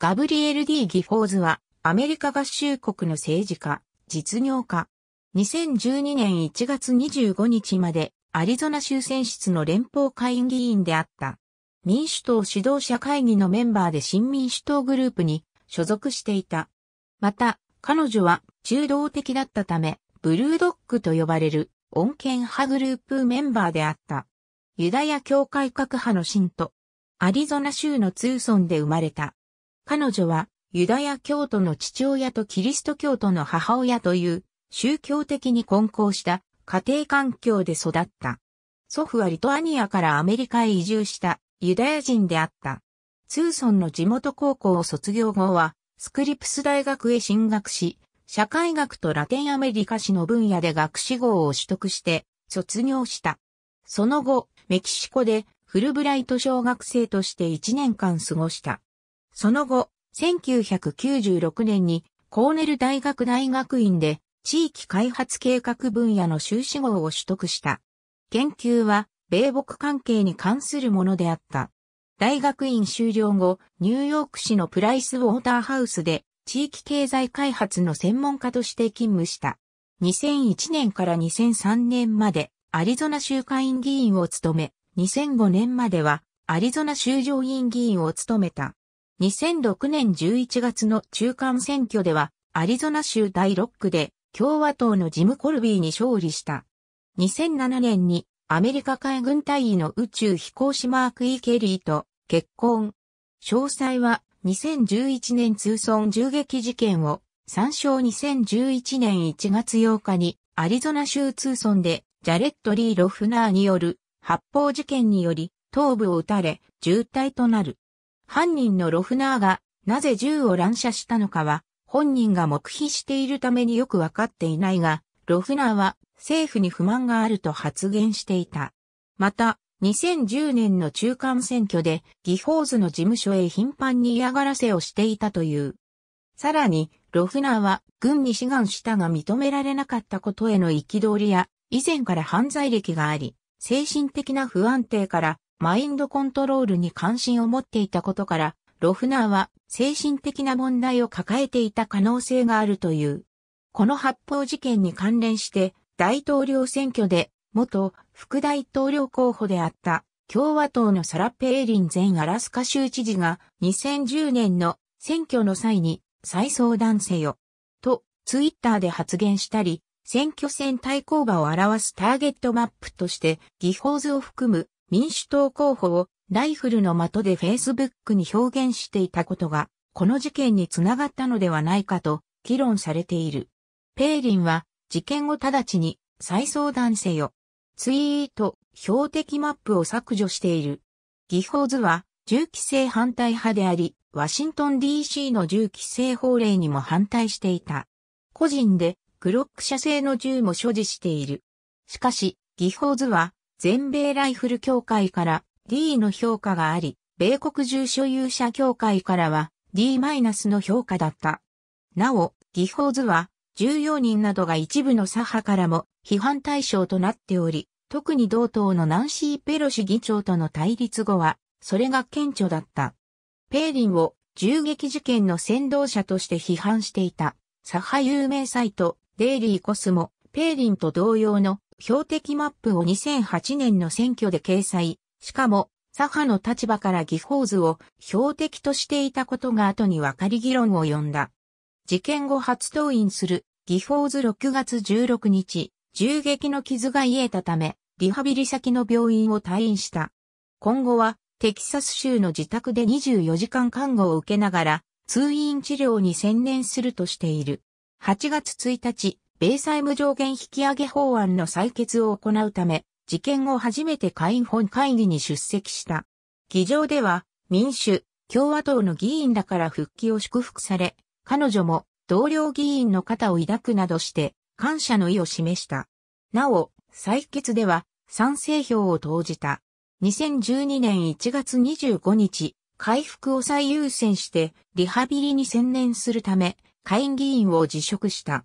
ガブリエル・ディ・ギフォーズは、アメリカ合衆国の政治家、実業家。2012年1月25日まで、アリゾナ州選出の連邦会議員であった。民主党指導者会議のメンバーで新民主党グループに所属していた。また、彼女は中道的だったため、ブルードッグと呼ばれる穏健派グループメンバーであった。ユダヤ教会各派の信徒。アリゾナ州のツーソンで生まれた。彼女はユダヤ教徒の父親とキリスト教徒の母親という宗教的に混交した家庭環境で育った。祖父はリトアニアからアメリカへ移住したユダヤ人であった。ツーソンの地元高校を卒業後はスクリプス大学へ進学し、社会学とラテンアメリカ史の分野で学士号を取得して卒業した。その後、メキシコでフルブライト小学生として1年間過ごした。その後、1996年にコーネル大学大学院で地域開発計画分野の修士号を取得した。研究は米国関係に関するものであった。大学院修了後、ニューヨーク市のプライスウォーターハウスで地域経済開発の専門家として勤務した。2001年から2003年までアリゾナ州会員議員を務め、2005年まではアリゾナ州上院議員を務めた。2006年11月の中間選挙では、アリゾナ州第6区で共和党のジム・コルビーに勝利した。2007年にアメリカ海軍隊員の宇宙飛行士マーク・イケリーと結婚。詳細は2011年通村銃撃事件を参照2011年1月8日にアリゾナ州通村でジャレット・リー・ロフナーによる発砲事件により頭部を撃たれ重体となる。犯人のロフナーがなぜ銃を乱射したのかは本人が黙秘しているためによくわかっていないが、ロフナーは政府に不満があると発言していた。また、2010年の中間選挙でギホーズの事務所へ頻繁に嫌がらせをしていたという。さらに、ロフナーは軍に志願したが認められなかったことへの憤りや、以前から犯罪歴があり、精神的な不安定からマインドコントロールに関心を持っていたことから、ロフナーは精神的な問題を抱えていた可能性があるという。この発砲事件に関連して、大統領選挙で元副大統領候補であった共和党のサラ・ペーリン前アラスカ州知事が2010年の選挙の際に再相談せよとツイッターで発言したり選挙戦対抗馬を表すターゲットマップとして技法図を含む民主党候補をライフルの的でフェイスブックに表現していたことが、この事件につながったのではないかと議論されている。ペーリンは、事件を直ちに再相談せよ。ツイート、標的マップを削除している。技法図は、銃規制反対派であり、ワシントン DC の銃規制法令にも反対していた。個人で、グロック社製の銃も所持している。しかし、技法図は、全米ライフル協会から D の評価があり、米国重所有者協会からは D- マイナスの評価だった。なお、ギ法図ーズは14人などが一部の左派からも批判対象となっており、特に同党のナンシー・ペロシ議長との対立後は、それが顕著だった。ペーリンを銃撃事件の先導者として批判していた、左派有名サイト、デイリー・コスも、ペーリンと同様の標的マップを2008年の選挙で掲載、しかも、左派の立場から技法図を標的としていたことが後に分かり議論を呼んだ。事件後初登院する技法図6月16日、銃撃の傷が癒えたため、リハビリ先の病院を退院した。今後は、テキサス州の自宅で24時間看護を受けながら、通院治療に専念するとしている。8月1日、米債務上限引上げ法案の採決を行うため、事件後初めて下院本会議に出席した。議場では、民主、共和党の議員らから復帰を祝福され、彼女も同僚議員の肩を抱くなどして、感謝の意を示した。なお、採決では、賛成票を投じた。2012年1月25日、回復を最優先して、リハビリに専念するため、下院議員を辞職した。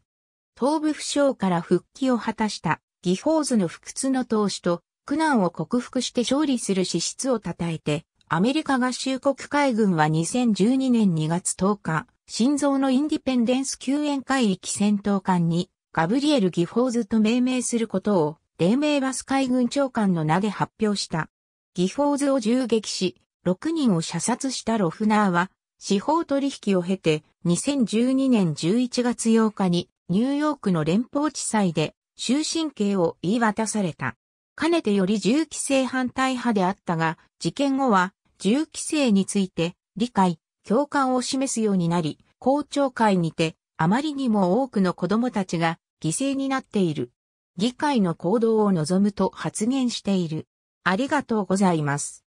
東部負傷から復帰を果たしたギフォーズの不屈の投資と苦難を克服して勝利する資質を称えて、アメリカ合衆国海軍は2012年2月10日、心臓のインディペンデンス救援海域戦闘艦にガブリエル・ギフォーズと命名することを、黎明バス海軍長官の名で発表した。ギフォーズを銃撃し、6人を射殺したロフナーは、司法取引を経て、2012年11月8日にニューヨークの連邦地裁で終身刑を言い渡された。かねてより銃規制反対派であったが、事件後は銃規制について理解、共感を示すようになり、公聴会にてあまりにも多くの子供たちが犠牲になっている。議会の行動を望むと発言している。ありがとうございます。